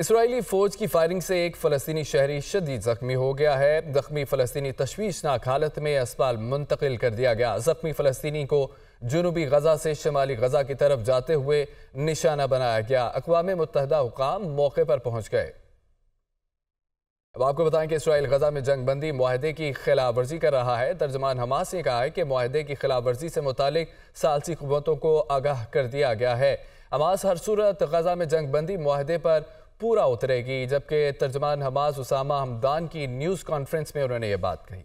Israeli फौज की firing से एक फ़लस्तनी शहरी शदीद ज़ख्मी हो गया है ज़ख्मी फ़लस्तनी तशवीशनाक हालत में अस्पताल मुंतकिल कर दिया गया ज़ख्मी फ़लस्तनी को जनूबी गजा से शमाली गजा की तरफ जाते हुए निशाना बनाया गया अकवा मुतहदा हुकाम मौके पर पहुंच गए अब आपको बताएं कि इसराइल गजा में जंग बंदी माहदे की खिलाफ वर्जी कर रहा है तर्जमान हमास ने कहा है कि माहदे की खिलाफ वर्जी से मुतल सालसी कुतों को आगाह कर दिया गया है हमास हर सूरत गजा में जंग बंदी माहदे पर पूरा उतरेगी जबकि तर्जमान हमास उसामा हमदान की न्यूज़ कॉन्फ्रेंस में उन्होंने ये बात कही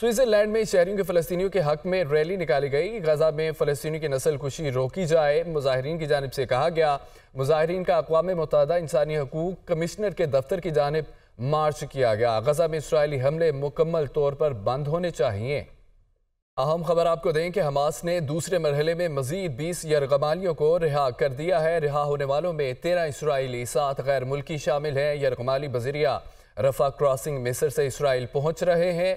स्विट्ज़रलैंड में शहरी के फ़लस्तियों के हक में रैली निकाली गई गजा में फ़लस्तियों की नस्ल खुशी रोकी जाए मुजाहरीन की जानब से कहा गया मुजाहरीन का अकवा मुतहदा इंसानी हकूक कमिश्नर के दफ्तर की जानब मार्च किया गया गजा में इसराइली हमले मुकम्मल तौर पर बंद होने चाहिए अहम खबर आपको दें कि हमास ने दूसरे मरहले में मजीद बीस यरगमालियों को रिहा कर दिया है रिहा होने वालों में तेरह इसराइली सात गैर मुल्की शामिल हैं यरगमाली बजरिया रफा क्रॉसिंग मिस्र से इसराइल पहुंच रहे हैं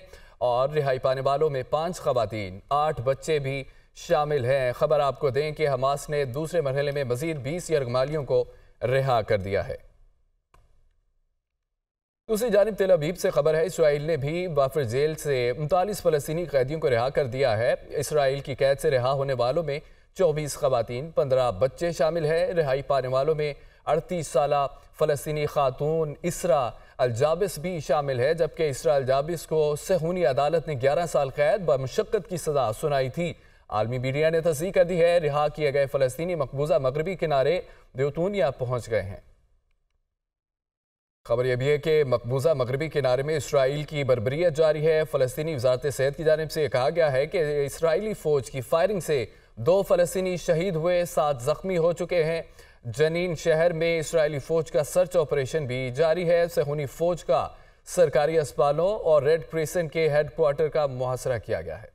और रिहाई पाने वालों में पाँच खवतिन आठ बच्चे भी शामिल हैं खबर आपको दें कि हमास ने दूसरे मरहले में मजीद बीस यरगमालियों को रिहा कर दिया है उसी जानब तेल अबीब से खबर है इसराइल ने भी बाफर जेल से उनतालीस फलस्तनी कैदियों को रिहा कर दिया है इसराइल की कैद से रिहा होने वालों में चौबीस खवतिन पंद्रह बच्चे शामिल हैं रिहाई पाने वालों में अड़तीस साल फ़लस्तनी खातून इसरा अलजाबिस भी शामिल है जबकि इसरा अलजाबिस को सहूनी अदालत ने ग्यारह साल कैद ब मशक्क़त की सज़ा सुनाई थी आलमी मीडिया ने तस्दीक कर दी है रिहा किए गए फ़लस्तनी मकबूजा मगरबी किनारे देवतूनिया पहुँच गए हैं खबर यह भी है कि मकबूजा मगरबी किनारे में इसराइल की बरबरीत जारी है फ़लस्तनी वजारत सेहत की जानब से यह कहा गया है कि इसराइली फ़ौज की फायरिंग से दो फ़लस्तनी शहीद हुए सात ज़ख्मी हो चुके हैं जनीन शहर में इसराइली फ़ौज का सर्च ऑपरेशन भी जारी है सहूनी फ़ौज का सरकारी अस्पतालों और रेड क्रेसन के हेड क्वार्टर का मुहासरा किया गया है